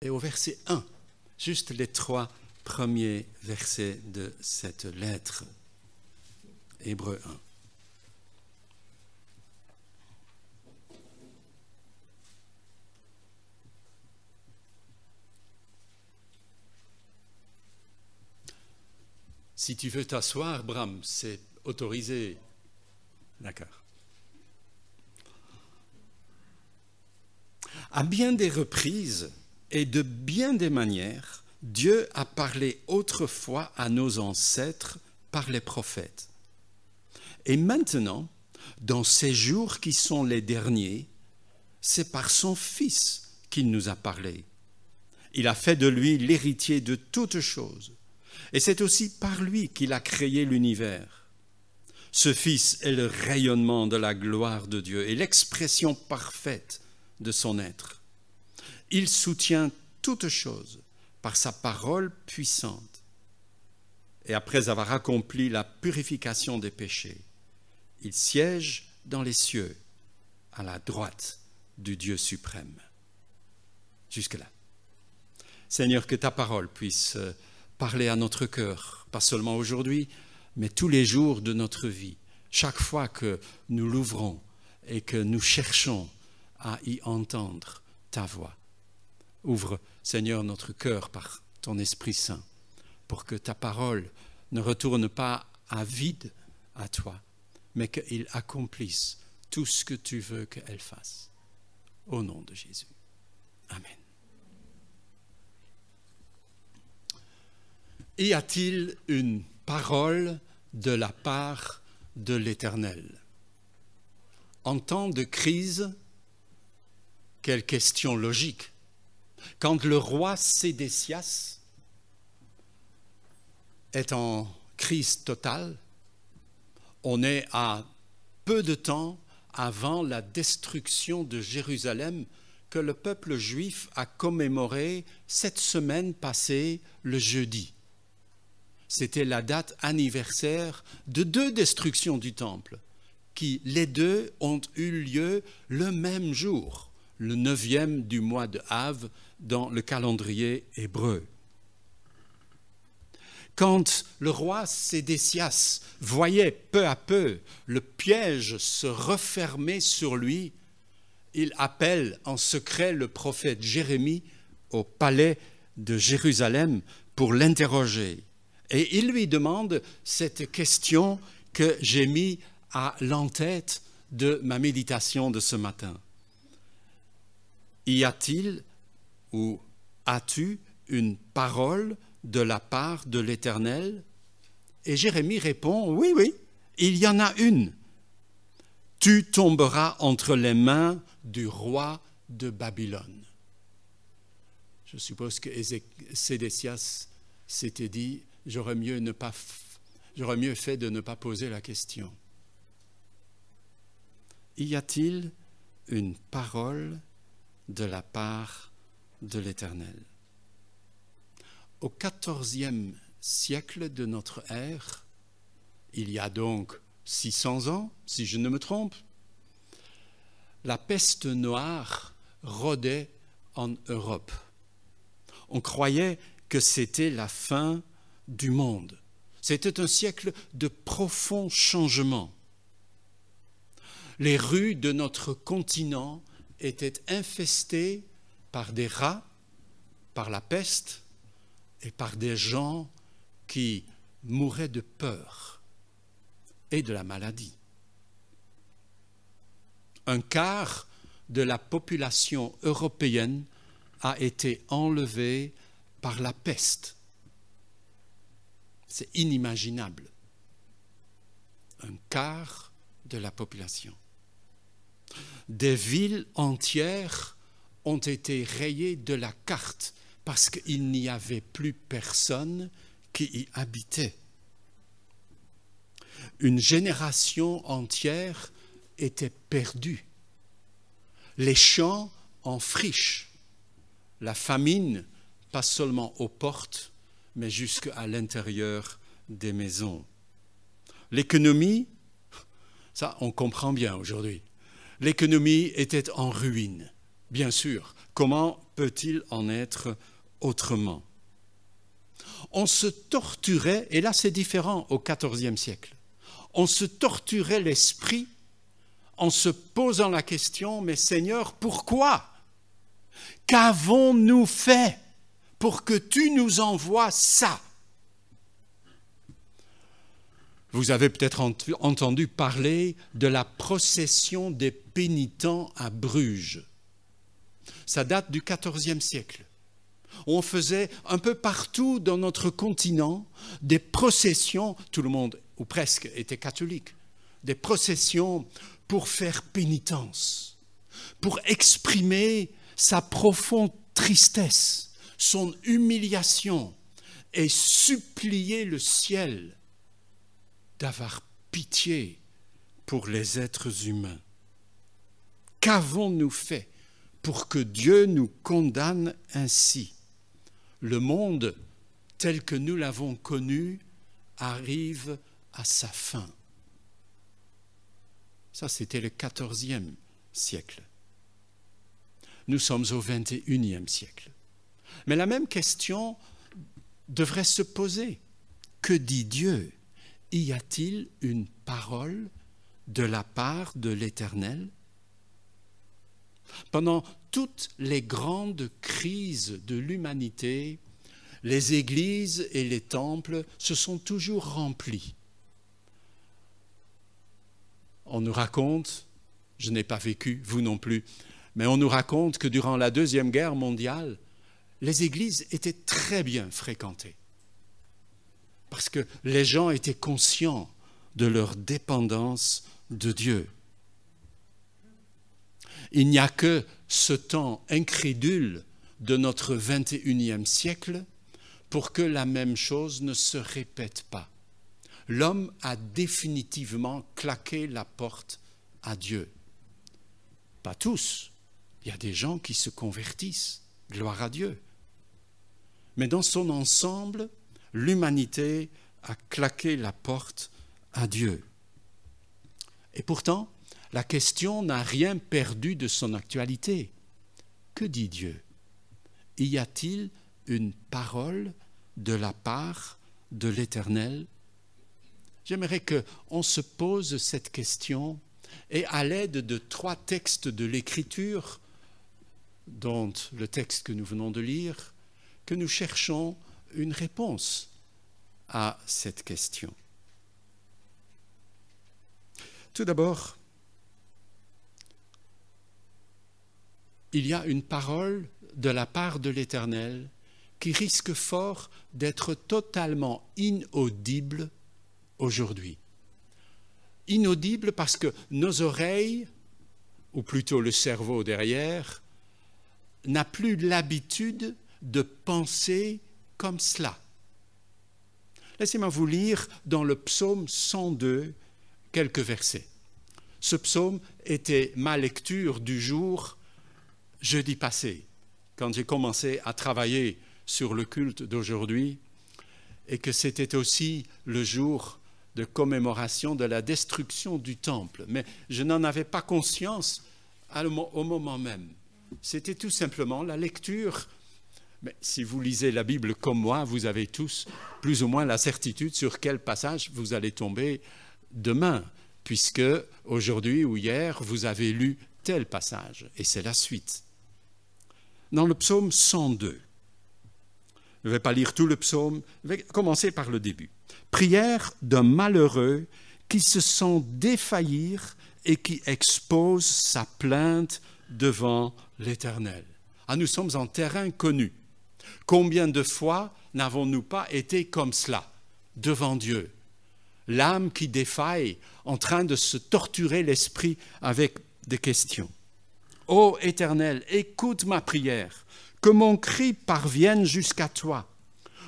et au verset 1, juste les trois premiers versets de cette lettre. Hébreu 1. Si tu veux t'asseoir, Bram, c'est autorisé. D'accord. À bien des reprises, et de bien des manières, Dieu a parlé autrefois à nos ancêtres par les prophètes. Et maintenant, dans ces jours qui sont les derniers, c'est par son Fils qu'il nous a parlé. Il a fait de lui l'héritier de toutes choses. Et c'est aussi par lui qu'il a créé l'univers. Ce Fils est le rayonnement de la gloire de Dieu et l'expression parfaite de son être. Il soutient toutes choses par sa parole puissante. Et après avoir accompli la purification des péchés, il siège dans les cieux, à la droite du Dieu suprême. Jusque-là. Seigneur, que ta parole puisse euh, parler à notre cœur, pas seulement aujourd'hui, mais tous les jours de notre vie, chaque fois que nous l'ouvrons et que nous cherchons à y entendre ta voix. Ouvre, Seigneur, notre cœur par ton Esprit Saint, pour que ta parole ne retourne pas à vide à toi, mais qu'il accomplisse tout ce que tu veux qu'elle fasse. Au nom de Jésus. Amen. Y a-t-il une parole de la part de l'Éternel En temps de crise, quelle question logique quand le roi Sédécias est en crise totale, on est à peu de temps avant la destruction de Jérusalem que le peuple juif a commémoré cette semaine passée le jeudi. C'était la date anniversaire de deux destructions du temple, qui les deux ont eu lieu le même jour, le neuvième du mois de Havre, dans le calendrier hébreu. Quand le roi Sédécias voyait peu à peu le piège se refermer sur lui, il appelle en secret le prophète Jérémie au palais de Jérusalem pour l'interroger. Et il lui demande cette question que j'ai mis à l'entête de ma méditation de ce matin. Y a-t-il ou As-tu une parole de la part de l'Éternel Et Jérémie répond, Oui, oui, il y en a une. Tu tomberas entre les mains du roi de Babylone. Je suppose que Sédécias s'était dit, j'aurais mieux, j'aurais mieux fait de ne pas poser la question. Y a-t-il une parole de la part de l'Éternel. Au XIVe siècle de notre ère, il y a donc 600 ans, si je ne me trompe, la peste noire rôdait en Europe. On croyait que c'était la fin du monde. C'était un siècle de profonds changements. Les rues de notre continent étaient infestées par des rats, par la peste et par des gens qui mouraient de peur et de la maladie. Un quart de la population européenne a été enlevée par la peste. C'est inimaginable. Un quart de la population. Des villes entières ont été rayés de la carte parce qu'il n'y avait plus personne qui y habitait. Une génération entière était perdue. Les champs en friche, la famine, pas seulement aux portes, mais jusqu'à l'intérieur des maisons. L'économie, ça on comprend bien aujourd'hui, l'économie était en ruine. Bien sûr, comment peut-il en être autrement On se torturait, et là c'est différent au XIVe siècle, on se torturait l'esprit en se posant la question, mais Seigneur, pourquoi Qu'avons-nous fait pour que tu nous envoies ça Vous avez peut-être entendu parler de la procession des pénitents à Bruges ça date du XIVe siècle. On faisait un peu partout dans notre continent des processions, tout le monde, ou presque, était catholique, des processions pour faire pénitence, pour exprimer sa profonde tristesse, son humiliation, et supplier le ciel d'avoir pitié pour les êtres humains. Qu'avons-nous fait pour que Dieu nous condamne ainsi. Le monde tel que nous l'avons connu arrive à sa fin. Ça, c'était le 14e siècle. Nous sommes au 21e siècle. Mais la même question devrait se poser. Que dit Dieu Y a-t-il une parole de la part de l'Éternel Pendant toutes les grandes crises de l'humanité, les églises et les temples se sont toujours remplis. On nous raconte, je n'ai pas vécu, vous non plus, mais on nous raconte que durant la Deuxième Guerre mondiale, les églises étaient très bien fréquentées, parce que les gens étaient conscients de leur dépendance de Dieu. Il n'y a que ce temps incrédule de notre 21e siècle pour que la même chose ne se répète pas. L'homme a définitivement claqué la porte à Dieu. Pas tous. Il y a des gens qui se convertissent. Gloire à Dieu. Mais dans son ensemble, l'humanité a claqué la porte à Dieu. Et pourtant, la question n'a rien perdu de son actualité. Que dit Dieu Y a-t-il une parole de la part de l'Éternel J'aimerais qu'on se pose cette question et à l'aide de trois textes de l'Écriture, dont le texte que nous venons de lire, que nous cherchons une réponse à cette question. Tout d'abord, il y a une parole de la part de l'Éternel qui risque fort d'être totalement inaudible aujourd'hui. Inaudible parce que nos oreilles, ou plutôt le cerveau derrière, n'a plus l'habitude de penser comme cela. Laissez-moi vous lire dans le psaume 102 quelques versets. Ce psaume était ma lecture du jour jeudi passé, quand j'ai commencé à travailler sur le culte d'aujourd'hui, et que c'était aussi le jour de commémoration de la destruction du temple. Mais je n'en avais pas conscience au moment même. C'était tout simplement la lecture. Mais si vous lisez la Bible comme moi, vous avez tous plus ou moins la certitude sur quel passage vous allez tomber demain, puisque aujourd'hui ou hier, vous avez lu tel passage, et c'est la suite dans le psaume 102. Je ne vais pas lire tout le psaume, je vais commencer par le début. Prière d'un malheureux qui se sent défaillir et qui expose sa plainte devant l'Éternel. Ah, nous sommes en terrain connu. Combien de fois n'avons-nous pas été comme cela, devant Dieu L'âme qui défaille, en train de se torturer l'esprit avec des questions. Ô Éternel, écoute ma prière, que mon cri parvienne jusqu'à toi.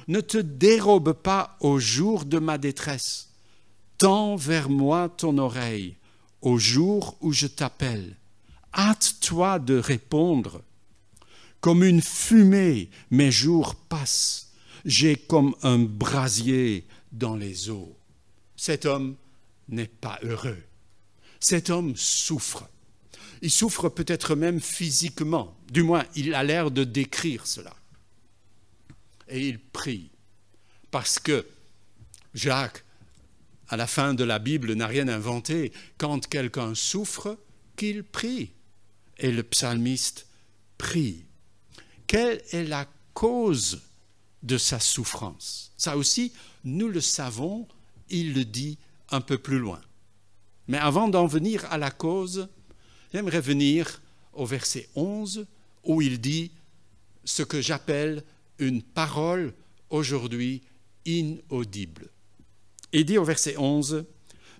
Ne te dérobe pas au jour de ma détresse. Tends vers moi ton oreille au jour où je t'appelle. Hâte-toi de répondre. Comme une fumée, mes jours passent. J'ai comme un brasier dans les eaux. Cet homme n'est pas heureux. Cet homme souffre. Il souffre peut-être même physiquement, du moins il a l'air de décrire cela. Et il prie, parce que Jacques, à la fin de la Bible, n'a rien inventé. Quand quelqu'un souffre, qu'il prie. Et le psalmiste prie. Quelle est la cause de sa souffrance Ça aussi, nous le savons, il le dit un peu plus loin. Mais avant d'en venir à la cause, j'aimerais venir au verset 11 où il dit ce que j'appelle une parole aujourd'hui inaudible. Il dit au verset 11,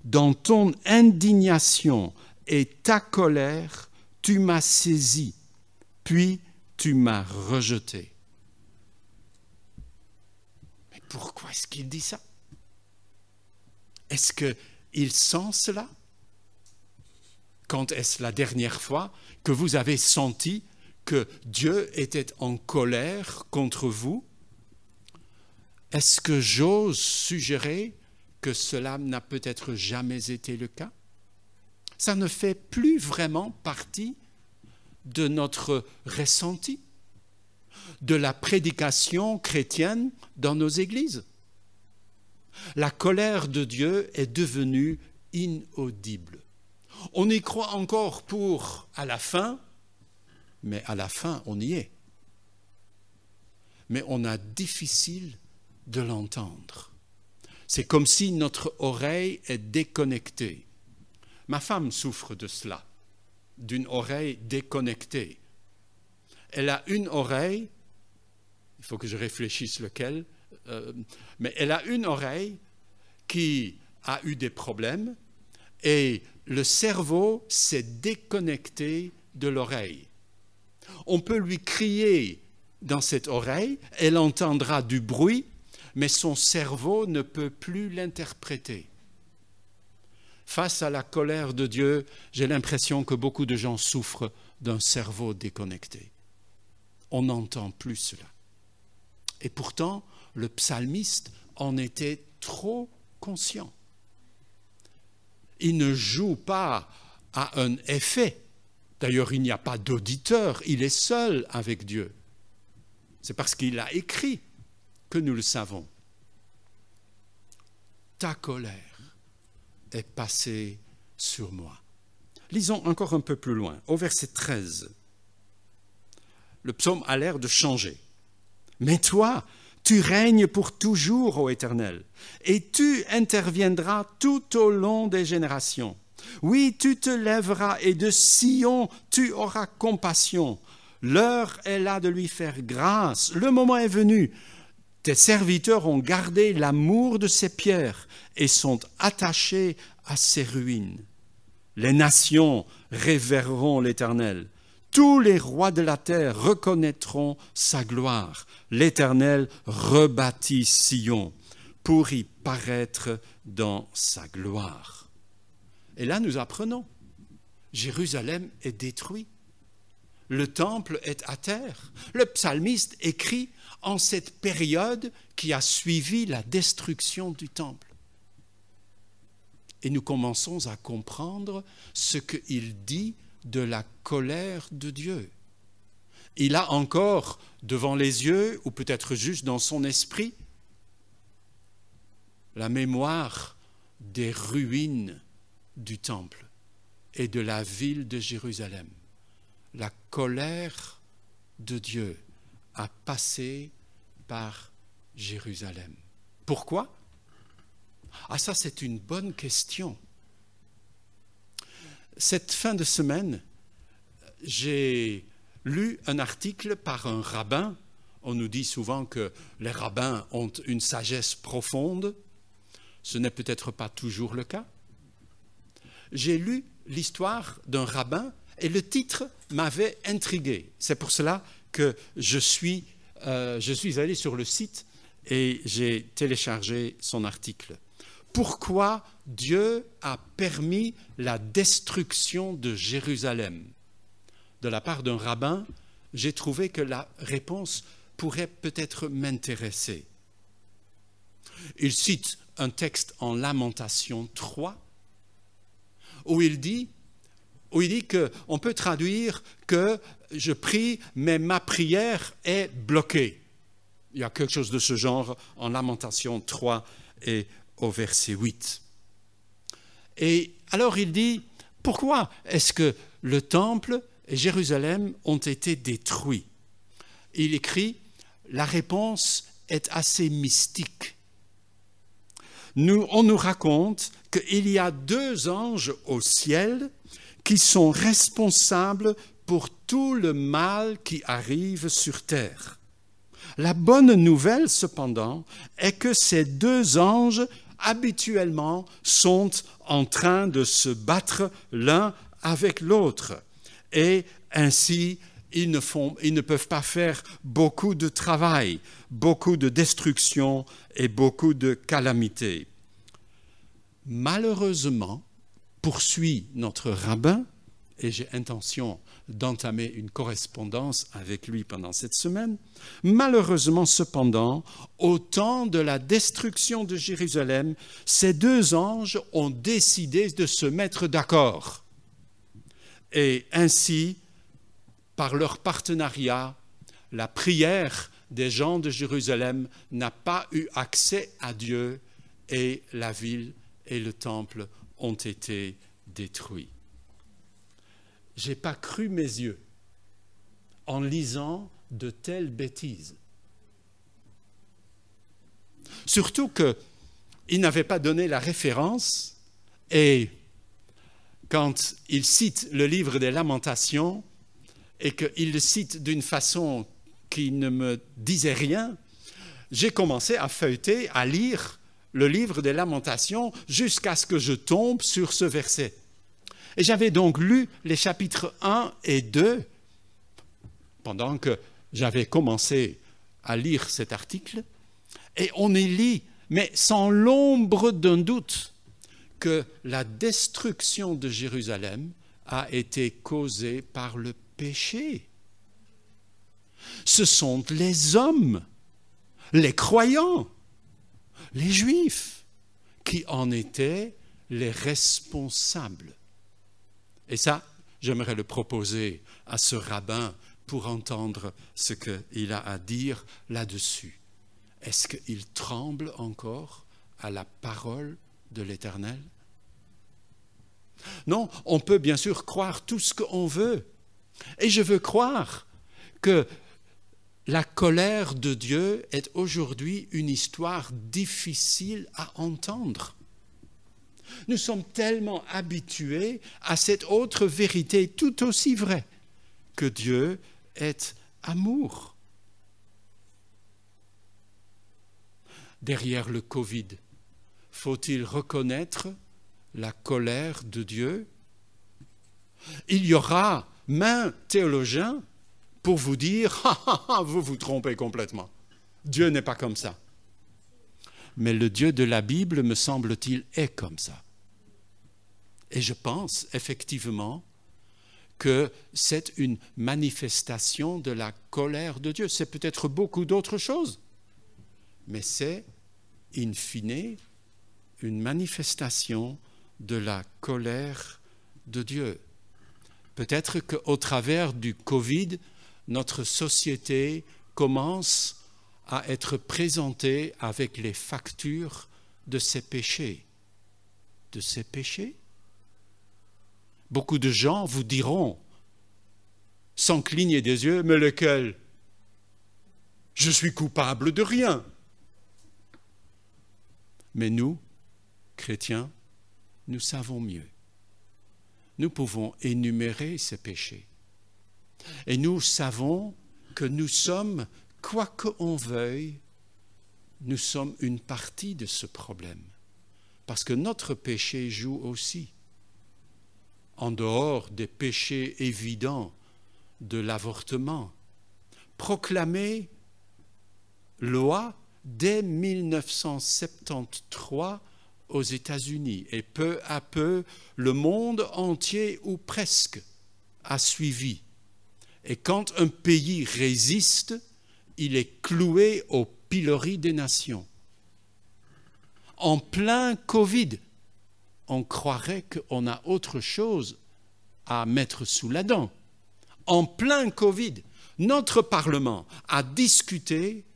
Dans ton indignation et ta colère, tu m'as saisi, puis tu m'as rejeté. Mais pourquoi est-ce qu'il dit ça Est-ce qu'il sent cela quand est-ce la dernière fois que vous avez senti que Dieu était en colère contre vous Est-ce que j'ose suggérer que cela n'a peut-être jamais été le cas Ça ne fait plus vraiment partie de notre ressenti, de la prédication chrétienne dans nos églises. La colère de Dieu est devenue inaudible. On y croit encore pour à la fin, mais à la fin, on y est. Mais on a difficile de l'entendre. C'est comme si notre oreille est déconnectée. Ma femme souffre de cela, d'une oreille déconnectée. Elle a une oreille, il faut que je réfléchisse lequel, euh, mais elle a une oreille qui a eu des problèmes et le cerveau s'est déconnecté de l'oreille. On peut lui crier dans cette oreille, elle entendra du bruit, mais son cerveau ne peut plus l'interpréter. Face à la colère de Dieu, j'ai l'impression que beaucoup de gens souffrent d'un cerveau déconnecté. On n'entend plus cela. Et pourtant, le psalmiste en était trop conscient il ne joue pas à un effet. D'ailleurs, il n'y a pas d'auditeur, il est seul avec Dieu. C'est parce qu'il a écrit que nous le savons. Ta colère est passée sur moi. Lisons encore un peu plus loin, au verset 13. Le psaume a l'air de changer. Mais toi, tu règnes pour toujours, ô Éternel, et tu interviendras tout au long des générations. Oui, tu te lèveras et de Sion tu auras compassion. L'heure est là de lui faire grâce. Le moment est venu. Tes serviteurs ont gardé l'amour de ses pierres et sont attachés à ses ruines. Les nations révéreront l'Éternel tous les rois de la terre reconnaîtront sa gloire. L'Éternel rebâtit Sion pour y paraître dans sa gloire. Et là, nous apprenons, Jérusalem est détruit. le temple est à terre. Le psalmiste écrit en cette période qui a suivi la destruction du temple. Et nous commençons à comprendre ce qu'il dit de la colère de Dieu. Il a encore devant les yeux, ou peut-être juste dans son esprit, la mémoire des ruines du temple et de la ville de Jérusalem. La colère de Dieu a passé par Jérusalem. Pourquoi Ah ça c'est une bonne question cette fin de semaine, j'ai lu un article par un rabbin. On nous dit souvent que les rabbins ont une sagesse profonde. Ce n'est peut-être pas toujours le cas. J'ai lu l'histoire d'un rabbin et le titre m'avait intrigué. C'est pour cela que je suis, euh, je suis allé sur le site et j'ai téléchargé son article. Pourquoi Dieu a permis la destruction de Jérusalem. De la part d'un rabbin, j'ai trouvé que la réponse pourrait peut-être m'intéresser. Il cite un texte en Lamentation 3 où il dit où il dit on peut traduire que je prie, mais ma prière est bloquée. Il y a quelque chose de ce genre en Lamentation 3 et au verset 8. Et alors il dit, pourquoi est-ce que le temple et Jérusalem ont été détruits Il écrit, la réponse est assez mystique. Nous, on nous raconte qu'il y a deux anges au ciel qui sont responsables pour tout le mal qui arrive sur terre. La bonne nouvelle, cependant, est que ces deux anges habituellement sont en train de se battre l'un avec l'autre. Et ainsi, ils ne, font, ils ne peuvent pas faire beaucoup de travail, beaucoup de destruction et beaucoup de calamités. Malheureusement, poursuit notre rabbin, et j'ai intention d'entamer une correspondance avec lui pendant cette semaine. Malheureusement, cependant, au temps de la destruction de Jérusalem, ces deux anges ont décidé de se mettre d'accord. Et ainsi, par leur partenariat, la prière des gens de Jérusalem n'a pas eu accès à Dieu et la ville et le temple ont été détruits j'ai pas cru mes yeux en lisant de telles bêtises. Surtout qu'il n'avait pas donné la référence et quand il cite le livre des lamentations et qu'il le cite d'une façon qui ne me disait rien, j'ai commencé à feuilleter, à lire le livre des lamentations jusqu'à ce que je tombe sur ce verset. Et j'avais donc lu les chapitres 1 et 2 pendant que j'avais commencé à lire cet article. Et on y lit, mais sans l'ombre d'un doute, que la destruction de Jérusalem a été causée par le péché. Ce sont les hommes, les croyants, les juifs, qui en étaient les responsables. Et ça, j'aimerais le proposer à ce rabbin pour entendre ce qu'il a à dire là-dessus. Est-ce qu'il tremble encore à la parole de l'Éternel Non, on peut bien sûr croire tout ce qu'on veut. Et je veux croire que la colère de Dieu est aujourd'hui une histoire difficile à entendre. Nous sommes tellement habitués à cette autre vérité tout aussi vraie, que Dieu est amour. Derrière le Covid, faut-il reconnaître la colère de Dieu Il y aura main théologien pour vous dire, ah, vous vous trompez complètement. Dieu n'est pas comme ça mais le Dieu de la Bible, me semble-t-il, est comme ça. Et je pense effectivement que c'est une manifestation de la colère de Dieu. C'est peut-être beaucoup d'autres choses, mais c'est, in fine, une manifestation de la colère de Dieu. Peut-être qu'au travers du Covid, notre société commence à être présenté avec les factures de ses péchés. De ses péchés Beaucoup de gens vous diront, sans cligner des yeux, mais lequel Je suis coupable de rien. Mais nous, chrétiens, nous savons mieux. Nous pouvons énumérer ses péchés. Et nous savons que nous sommes quoi qu'on veuille, nous sommes une partie de ce problème, parce que notre péché joue aussi. En dehors des péchés évidents de l'avortement, proclamé loi dès 1973 aux États-Unis, et peu à peu, le monde entier, ou presque, a suivi. Et quand un pays résiste, il est cloué au pilori des nations. En plein Covid, on croirait qu'on a autre chose à mettre sous la dent. En plein Covid, notre Parlement a discuté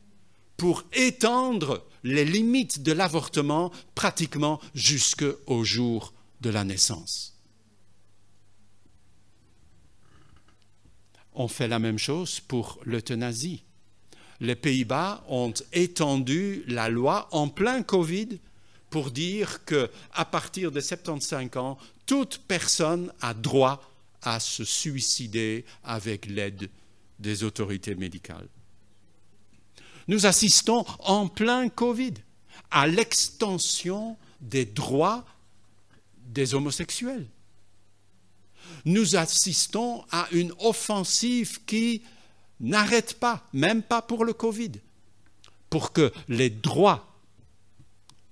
pour étendre les limites de l'avortement pratiquement jusqu'au jour de la naissance. On fait la même chose pour l'euthanasie les Pays-Bas ont étendu la loi en plein Covid pour dire que à partir de 75 ans, toute personne a droit à se suicider avec l'aide des autorités médicales. Nous assistons en plein Covid à l'extension des droits des homosexuels. Nous assistons à une offensive qui n'arrête pas, même pas pour le Covid, pour que les droits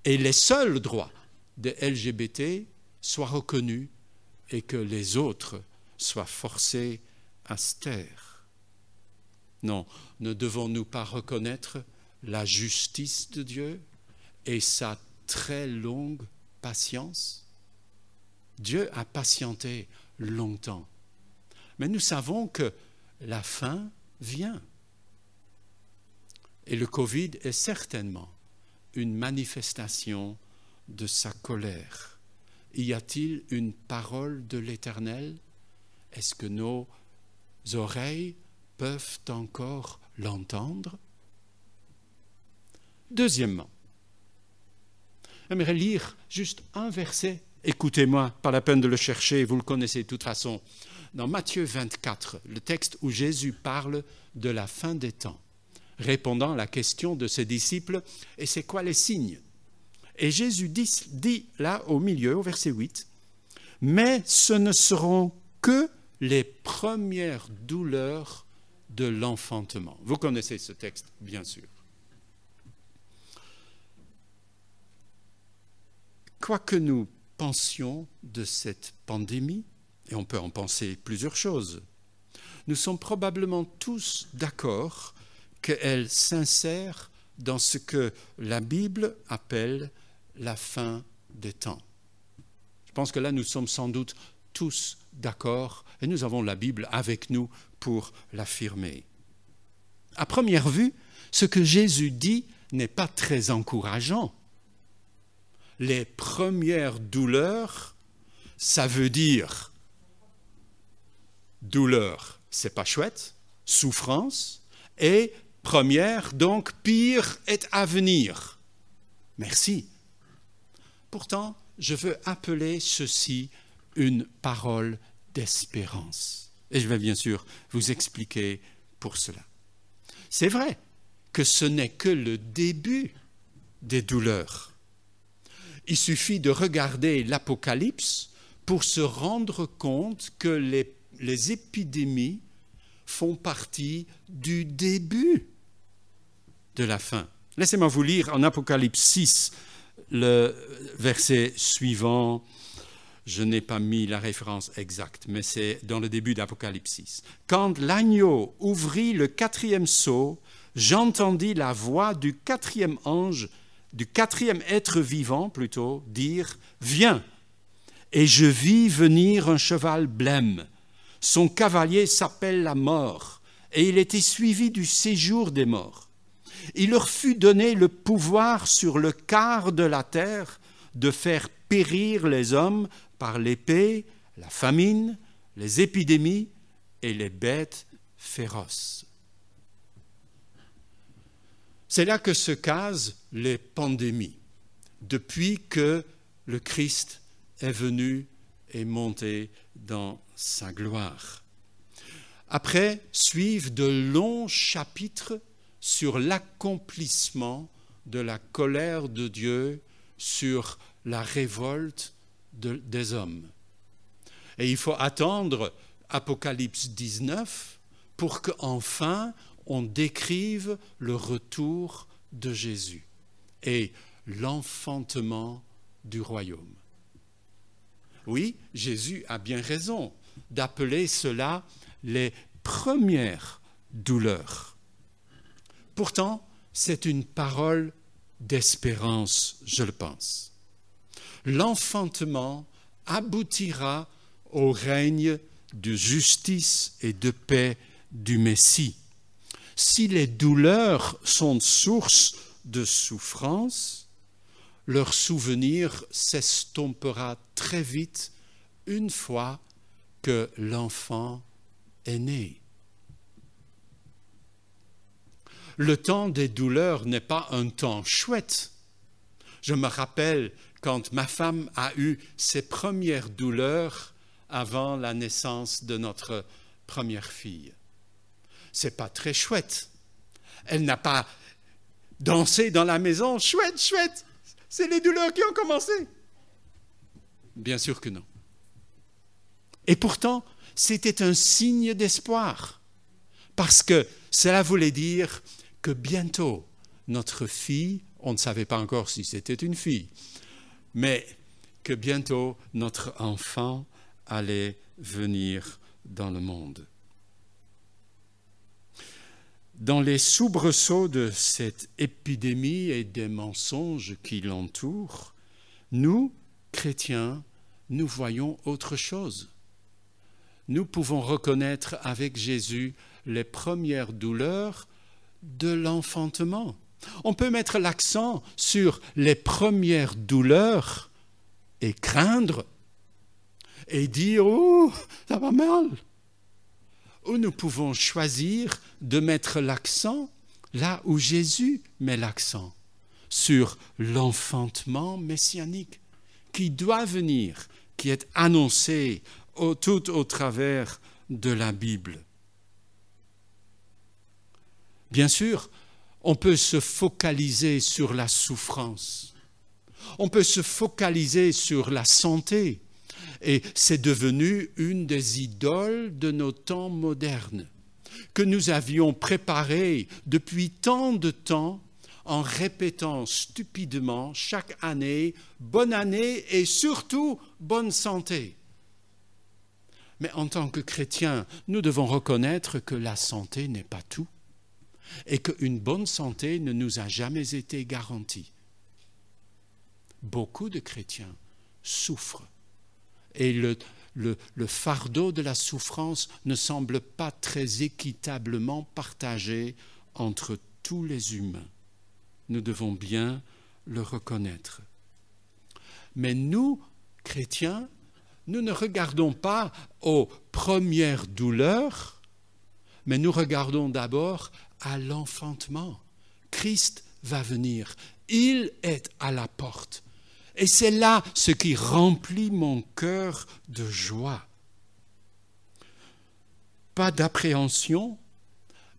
et les seuls droits des LGBT soient reconnus et que les autres soient forcés à se taire. Non, ne devons-nous pas reconnaître la justice de Dieu et sa très longue patience Dieu a patienté longtemps. Mais nous savons que la fin vient. Et le Covid est certainement une manifestation de sa colère. Y a-t-il une parole de l'Éternel Est-ce que nos oreilles peuvent encore l'entendre Deuxièmement, j'aimerais lire juste un verset. Écoutez-moi, pas la peine de le chercher, vous le connaissez de toute façon dans Matthieu 24, le texte où Jésus parle de la fin des temps, répondant à la question de ses disciples, et c'est quoi les signes Et Jésus dit, là au milieu, au verset 8, mais ce ne seront que les premières douleurs de l'enfantement. Vous connaissez ce texte, bien sûr. Quoi que nous pensions de cette pandémie, et on peut en penser plusieurs choses, nous sommes probablement tous d'accord qu'elle s'insère dans ce que la Bible appelle la fin des temps. Je pense que là, nous sommes sans doute tous d'accord et nous avons la Bible avec nous pour l'affirmer. À première vue, ce que Jésus dit n'est pas très encourageant. Les premières douleurs, ça veut dire douleur, c'est pas chouette, souffrance, et première, donc pire est à venir. Merci. Pourtant, je veux appeler ceci une parole d'espérance. Et je vais bien sûr vous expliquer pour cela. C'est vrai que ce n'est que le début des douleurs. Il suffit de regarder l'Apocalypse pour se rendre compte que les les épidémies font partie du début de la fin. Laissez-moi vous lire en Apocalypse 6 le verset suivant. Je n'ai pas mis la référence exacte, mais c'est dans le début d'Apocalypse 6. Quand l'agneau ouvrit le quatrième sceau, j'entendis la voix du quatrième ange, du quatrième être vivant plutôt, dire ⁇ Viens !⁇ Et je vis venir un cheval blême. Son cavalier s'appelle la mort, et il était suivi du séjour des morts. Il leur fut donné le pouvoir sur le quart de la terre de faire périr les hommes par l'épée, la famine, les épidémies et les bêtes féroces. C'est là que se casent les pandémies, depuis que le Christ est venu et monté dans sa gloire. Après suivent de longs chapitres sur l'accomplissement de la colère de Dieu, sur la révolte des hommes. Et il faut attendre Apocalypse 19 pour qu'enfin on décrive le retour de Jésus et l'enfantement du royaume. Oui, Jésus a bien raison d'appeler cela les premières douleurs. Pourtant, c'est une parole d'espérance, je le pense. L'enfantement aboutira au règne de justice et de paix du Messie. Si les douleurs sont source de souffrance, leur souvenir s'estompera très vite une fois que l'enfant est né. Le temps des douleurs n'est pas un temps chouette. Je me rappelle quand ma femme a eu ses premières douleurs avant la naissance de notre première fille. C'est pas très chouette. Elle n'a pas dansé dans la maison, chouette, chouette, c'est les douleurs qui ont commencé. Bien sûr que non. Et pourtant, c'était un signe d'espoir, parce que cela voulait dire que bientôt, notre fille, on ne savait pas encore si c'était une fille, mais que bientôt notre enfant allait venir dans le monde. Dans les soubresauts de cette épidémie et des mensonges qui l'entourent, nous, chrétiens, nous voyons autre chose nous pouvons reconnaître avec Jésus les premières douleurs de l'enfantement. On peut mettre l'accent sur les premières douleurs et craindre et dire Oh, ça va mal. Ou nous pouvons choisir de mettre l'accent là où Jésus met l'accent, sur l'enfantement messianique qui doit venir, qui est annoncé tout au travers de la Bible. Bien sûr, on peut se focaliser sur la souffrance. On peut se focaliser sur la santé. Et c'est devenu une des idoles de nos temps modernes, que nous avions préparé depuis tant de temps en répétant stupidement chaque année ⁇ Bonne année et surtout bonne santé ⁇ mais en tant que chrétiens, nous devons reconnaître que la santé n'est pas tout et qu'une bonne santé ne nous a jamais été garantie. Beaucoup de chrétiens souffrent et le, le, fardeau de la souffrance ne semble pas très équitablement partagé entre tous les humains. Nous devons bien le reconnaître. Mais nous, chrétiens, nous ne regardons pas aux premières douleurs, mais nous regardons d'abord à l'enfantement. Christ va venir. Il est à la porte. Et c'est là ce qui remplit mon cœur de joie. Pas d'appréhension,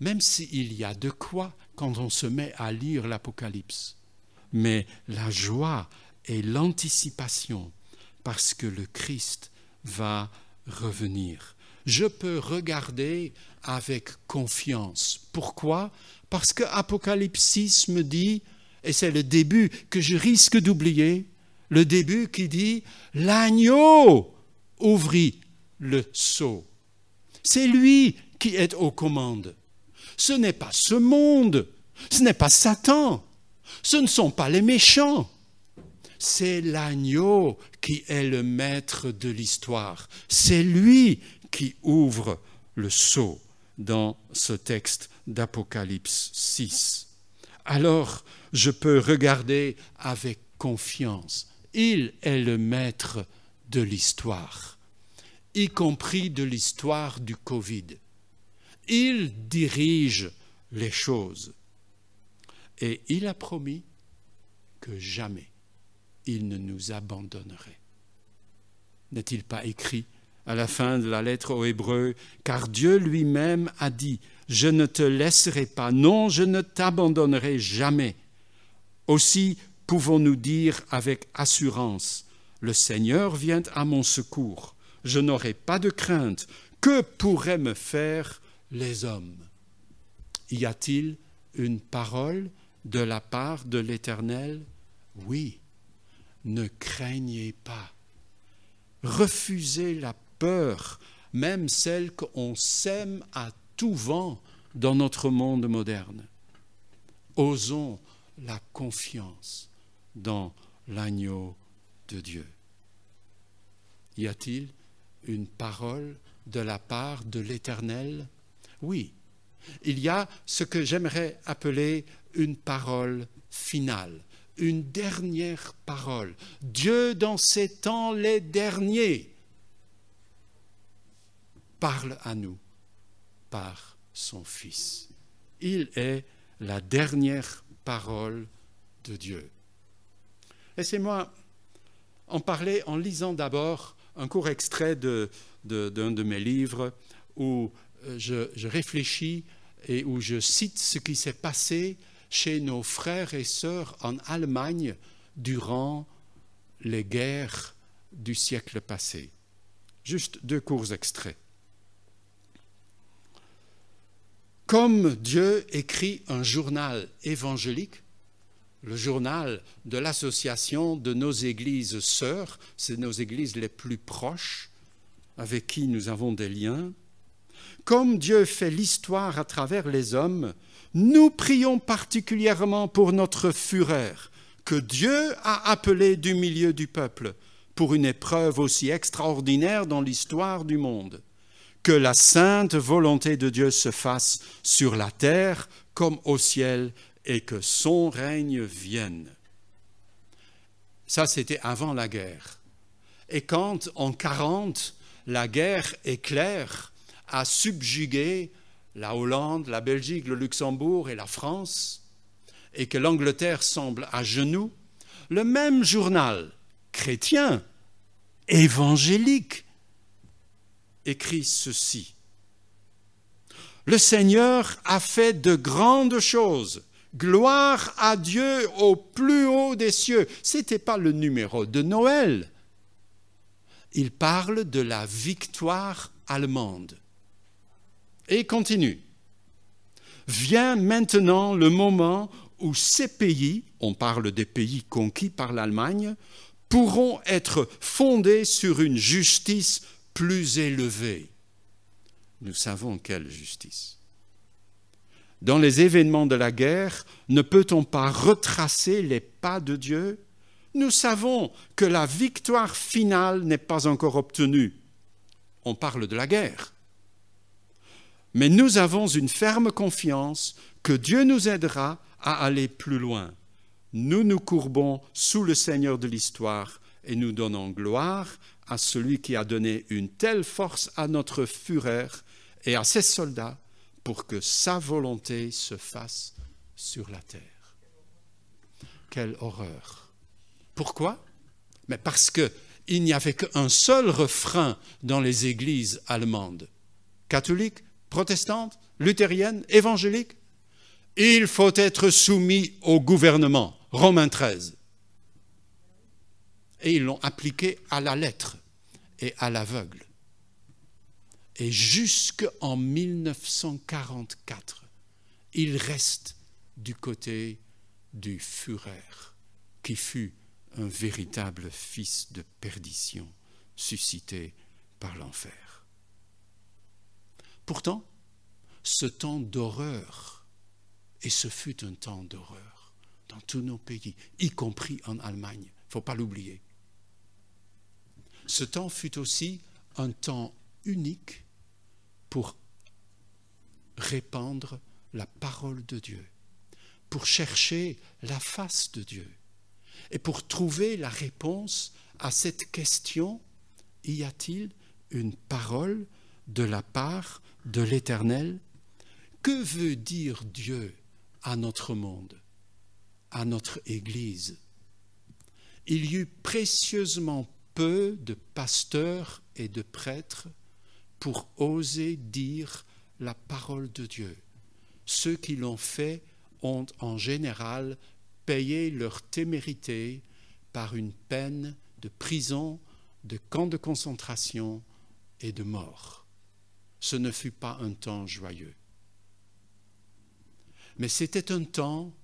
même s'il y a de quoi quand on se met à lire l'Apocalypse. Mais la joie et l'anticipation parce que le Christ va revenir. Je peux regarder avec confiance. Pourquoi Parce que Apocalypsisme me dit, et c'est le début que je risque d'oublier, le début qui dit, l'agneau ouvrit le sceau. C'est lui qui est aux commandes. Ce n'est pas ce monde, ce n'est pas Satan, ce ne sont pas les méchants, c'est l'agneau qui est le maître de l'histoire. C'est lui qui ouvre le sceau dans ce texte d'Apocalypse 6. Alors, je peux regarder avec confiance. Il est le maître de l'histoire, y compris de l'histoire du Covid. Il dirige les choses. Et il a promis que jamais il ne nous abandonnerait. N'est-il pas écrit à la fin de la lettre aux Hébreux, car Dieu lui-même a dit, je ne te laisserai pas, non, je ne t'abandonnerai jamais. Aussi pouvons-nous dire avec assurance, le Seigneur vient à mon secours, je n'aurai pas de crainte, que pourraient me faire les hommes Y a-t-il une parole de la part de l'Éternel Oui ne craignez pas. Refusez la peur, même celle qu'on sème à tout vent dans notre monde moderne. Osons la confiance dans l'agneau de Dieu. Y a-t-il une parole de la part de l'Éternel Oui, il y a ce que j'aimerais appeler une parole finale une dernière parole. Dieu, dans ces temps les derniers, parle à nous par son Fils. Il est la dernière parole de Dieu. Laissez-moi en parler en lisant d'abord un court extrait d'un de, mes livres où euh, je réfléchis et où je cite ce qui s'est passé chez nos frères et sœurs en Allemagne durant les guerres du siècle passé. Juste deux courts extraits. Comme Dieu écrit un journal évangélique, le journal de l'association de nos églises sœurs, c'est nos églises les plus proches, avec qui nous avons des liens, comme Dieu fait l'histoire à travers les hommes, nous prions particulièrement pour notre fureur, que Dieu a appelé du milieu du peuple, pour une épreuve aussi extraordinaire dans l'histoire du monde. Que la sainte volonté de Dieu se fasse sur la terre comme au ciel, et que son règne vienne. Ça, c'était avant la guerre. Et quand, en 40, la guerre éclaire, a subjugué la Hollande, la Belgique, le Luxembourg et la France, et que l'Angleterre semble à genoux, le même journal chrétien, évangélique, écrit ceci. Le Seigneur a fait de grandes choses. Gloire à Dieu au plus haut des cieux. Ce n'était pas le numéro de Noël. Il parle de la victoire allemande. Et continue. Vient maintenant le moment où ces pays, on parle des pays conquis par l'Allemagne, pourront être fondés sur une justice plus élevée. Nous savons quelle justice. Dans les événements de la guerre, ne peut-on pas retracer les pas de Dieu Nous savons que la victoire finale n'est pas encore obtenue. On parle de la guerre mais nous avons une ferme confiance que Dieu nous aidera à aller plus loin. Nous nous courbons sous le Seigneur de l'histoire et nous donnons gloire à celui qui a donné une telle force à notre fureur et à ses soldats pour que sa volonté se fasse sur la terre. Quelle horreur. Pourquoi Mais parce qu'il n'y avait qu'un seul refrain dans les églises allemandes, catholiques protestante, luthérienne, évangélique, il faut être soumis au gouvernement. Romains 13. Et ils l'ont appliqué à la lettre et à l'aveugle. Et jusqu'en 1944, il reste du côté du Führer, qui fut un véritable fils de perdition suscité par l'enfer. Pourtant, ce temps d'horreur, et ce fut un temps d'horreur dans tous nos pays, y compris en Allemagne, il ne faut pas l'oublier. Ce temps fut aussi un temps unique pour répandre la parole de Dieu, pour chercher la face de Dieu et pour trouver la réponse à cette question, y a-t-il une parole de la part de l'Éternel Que veut dire Dieu à notre monde, à notre Église Il y eut précieusement peu de pasteurs et de prêtres pour oser dire la parole de Dieu. Ceux qui l'ont fait ont en général payé leur témérité par une peine de prison, de camp de concentration et de mort ce ne fut pas un temps joyeux. Mais c'était un temps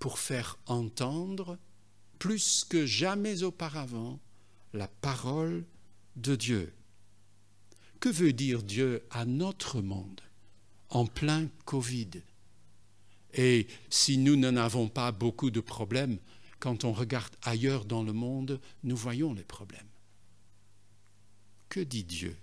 pour faire entendre, plus que jamais auparavant, la parole de Dieu. Que veut dire Dieu à notre monde en plein Covid Et si nous n'en avons pas beaucoup de problèmes, quand on regarde ailleurs dans le monde, nous voyons les problèmes. Que dit Dieu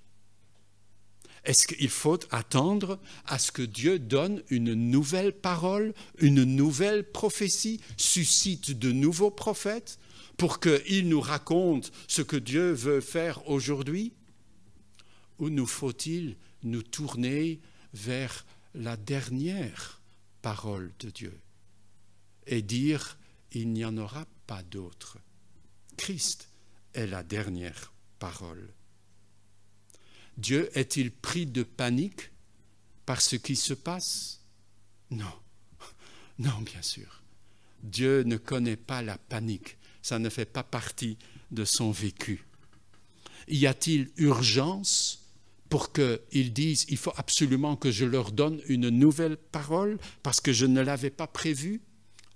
est-ce qu'il faut attendre à ce que Dieu donne une nouvelle parole, une nouvelle prophétie, suscite de nouveaux prophètes pour qu'ils nous raconte ce que Dieu veut faire aujourd'hui Ou nous faut-il nous tourner vers la dernière parole de Dieu et dire il n'y en aura pas d'autre Christ est la dernière parole. Dieu est-il pris de panique par ce qui se passe Non. Non, bien sûr. Dieu ne connaît pas la panique. Ça ne fait pas partie de son vécu. Y a-t-il urgence pour qu'ils disent, il faut absolument que je leur donne une nouvelle parole parce que je ne l'avais pas prévue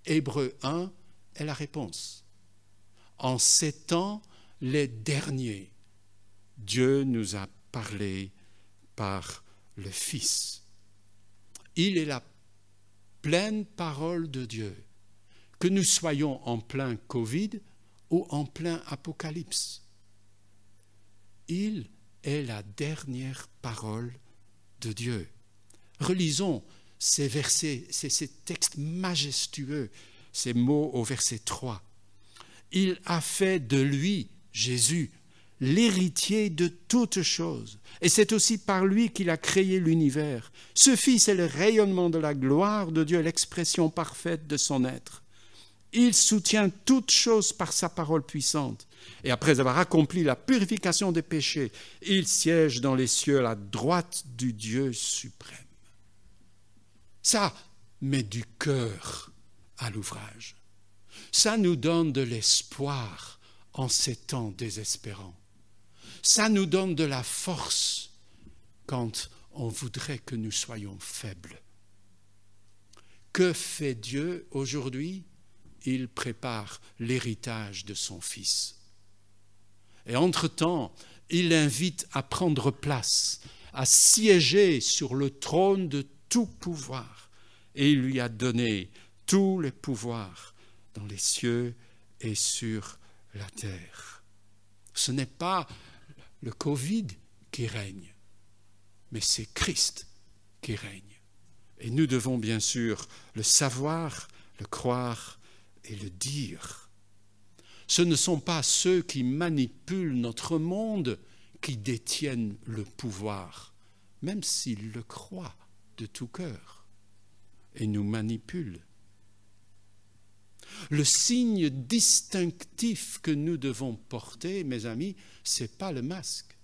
Hébreu 1 est la réponse. En ces temps, les derniers, Dieu nous a parlé par le Fils. Il est la pleine parole de Dieu. Que nous soyons en plein Covid ou en plein Apocalypse, il est la dernière parole de Dieu. Relisons ces versets, ces, ces textes majestueux, ces mots au verset 3. Il a fait de lui, Jésus, l'héritier de toutes choses. Et c'est aussi par lui qu'il a créé l'univers. Ce Fils est le rayonnement de la gloire de Dieu, l'expression parfaite de son être. Il soutient toutes choses par sa parole puissante. Et après avoir accompli la purification des péchés, il siège dans les cieux à la droite du Dieu suprême. Ça met du cœur à l'ouvrage. Ça nous donne de l'espoir en ces temps désespérants ça nous donne de la force quand on voudrait que nous soyons faibles. Que fait Dieu aujourd'hui Il prépare l'héritage de son Fils. Et entre-temps, il l'invite à prendre place, à siéger sur le trône de tout pouvoir. Et il lui a donné tous les pouvoirs dans les cieux et sur la terre. Ce n'est pas le Covid qui règne, mais c'est Christ qui règne. Et nous devons bien sûr le savoir, le croire et le dire. Ce ne sont pas ceux qui manipulent notre monde qui détiennent le pouvoir, même s'ils le croient de tout cœur, et nous manipulent. Le signe distinctif que nous devons porter, mes amis, c'est pas le masque.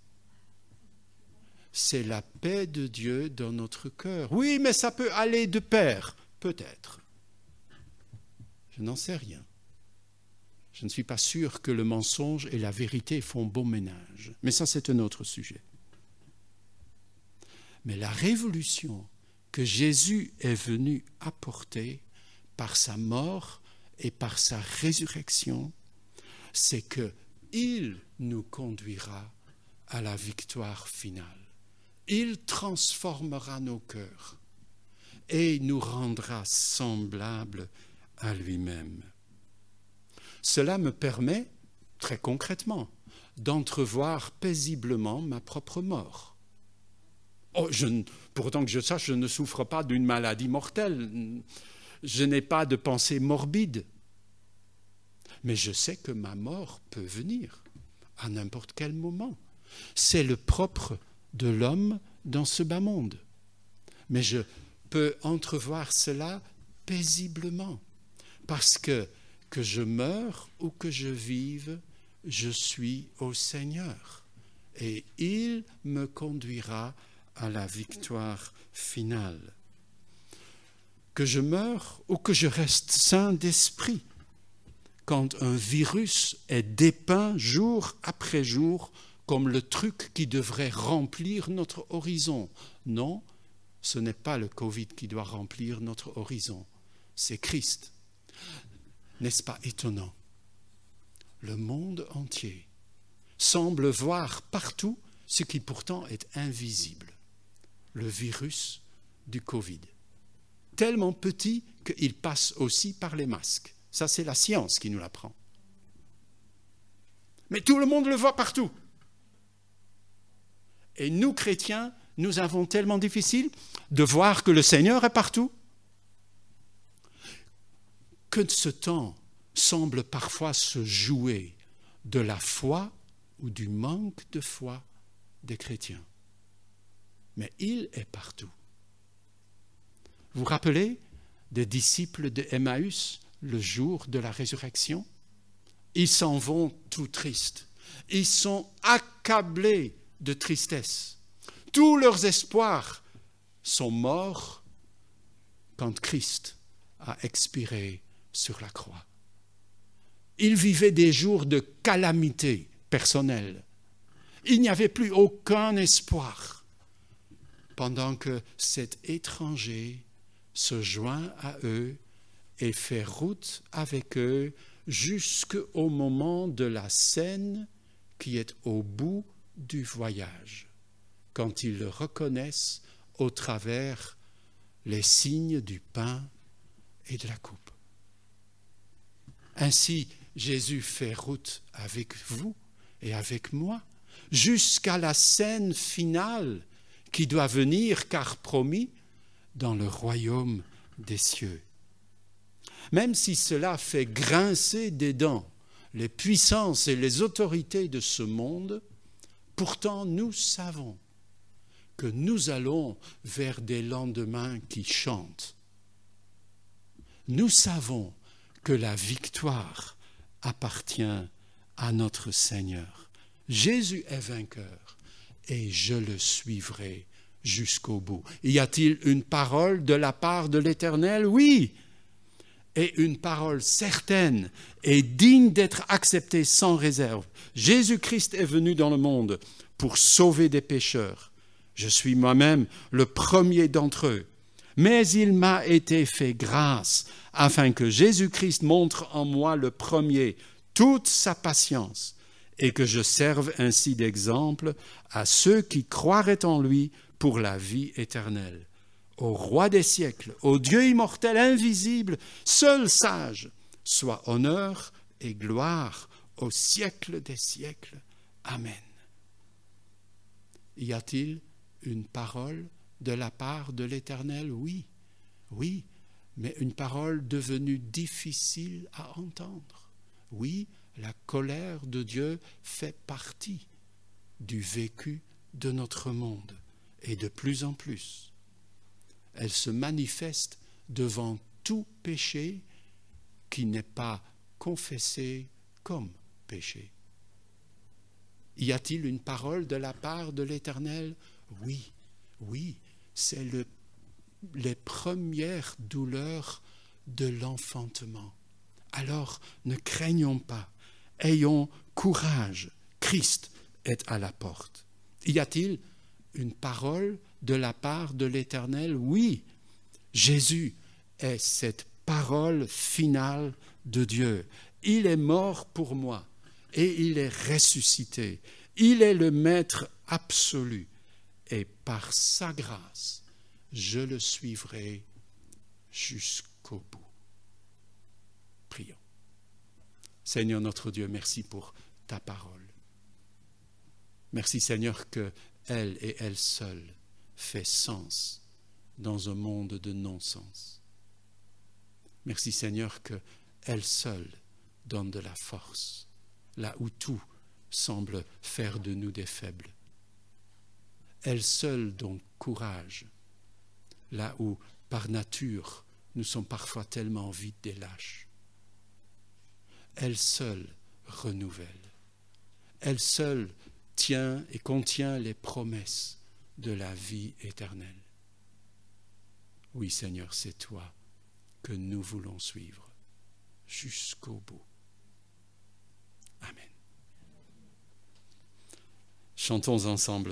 C'est la paix de Dieu dans notre cœur. Oui, mais ça peut aller de pair, peut-être. Je n'en sais rien. Je ne suis pas sûr que le mensonge et la vérité font bon ménage. Mais ça, c'est un autre sujet. Mais la révolution que Jésus est venu apporter par sa mort et par sa résurrection, c'est que il nous conduira à la victoire finale. Il transformera nos cœurs et nous rendra semblables à lui-même. Cela me permet, très concrètement, d'entrevoir paisiblement ma propre mort. Oh, je, pourtant que je sache, je ne souffre pas d'une maladie mortelle je n'ai pas de pensée morbide, mais je sais que ma mort peut venir à n'importe quel moment. C'est le propre de l'homme dans ce bas monde. Mais je peux entrevoir cela paisiblement, parce que que je meure ou que je vive, je suis au Seigneur, et il me conduira à la victoire finale que je meure ou que je reste sain d'esprit quand un virus est dépeint jour après jour comme le truc qui devrait remplir notre horizon. Non, ce n'est pas le Covid qui doit remplir notre horizon, c'est Christ. N'est-ce pas étonnant Le monde entier semble voir partout ce qui pourtant est invisible, le virus du Covid tellement petit qu'il passe aussi par les masques. Ça, c'est la science qui nous l'apprend. Mais tout le monde le voit partout. Et nous, chrétiens, nous avons tellement difficile de voir que le Seigneur est partout. Que ce temps semble parfois se jouer de la foi ou du manque de foi des chrétiens. Mais il est partout. Vous rappelez des disciples de Emmaüs le jour de la résurrection Ils s'en vont tout tristes. Ils sont accablés de tristesse. Tous leurs espoirs sont morts quand Christ a expiré sur la croix. Ils vivaient des jours de calamité personnelle. Il n'y avait plus aucun espoir pendant que cet étranger se joint à eux et fait route avec eux jusqu'au moment de la scène qui est au bout du voyage, quand ils le reconnaissent au travers les signes du pain et de la coupe. Ainsi, Jésus fait route avec vous et avec moi jusqu'à la scène finale qui doit venir, car promis, dans le royaume des cieux. Même si cela fait grincer des dents les puissances et les autorités de ce monde, pourtant nous savons que nous allons vers des lendemains qui chantent. Nous savons que la victoire appartient à notre Seigneur. Jésus est vainqueur et je le suivrai jusqu'au bout. Y a-t-il une parole de la part de l'Éternel Oui. Et une parole certaine et digne d'être acceptée sans réserve. Jésus-Christ est venu dans le monde pour sauver des pécheurs. Je suis moi-même le premier d'entre eux. Mais il m'a été fait grâce afin que Jésus-Christ montre en moi le premier toute sa patience et que je serve ainsi d'exemple à ceux qui croiraient en lui pour la vie éternelle. Au roi des siècles, au Dieu immortel, invisible, seul sage, soit honneur et gloire au siècle des siècles. Amen. Y a-t-il une parole de la part de l'Éternel Oui, oui, mais une parole devenue difficile à entendre. Oui, la colère de Dieu fait partie du vécu de notre monde et de plus en plus. Elle se manifeste devant tout péché qui n'est pas confessé comme péché. Y a-t-il une parole de la part de l'Éternel Oui, oui, c'est les premières douleurs de l'enfantement. Alors ne craignons pas, ayons courage, Christ est à la porte. Y a-t-il une parole de la part de l'Éternel Oui, Jésus est cette parole finale de Dieu. Il est mort pour moi et il est ressuscité. Il est le Maître absolu et par sa grâce, je le suivrai jusqu'au bout. Prions. Seigneur notre Dieu, merci pour ta parole. Merci Seigneur que elle et elle seule, fait sens dans un monde de non-sens. Merci Seigneur que elle seule donne de la force, là où tout semble faire de nous des faibles. Elle seule donne courage, là où, par nature, nous sommes parfois tellement vite des lâches. Elle seule renouvelle. Elle seule tient et contient les promesses de la vie éternelle. Oui Seigneur, c'est toi que nous voulons suivre jusqu'au bout. Amen. Chantons ensemble.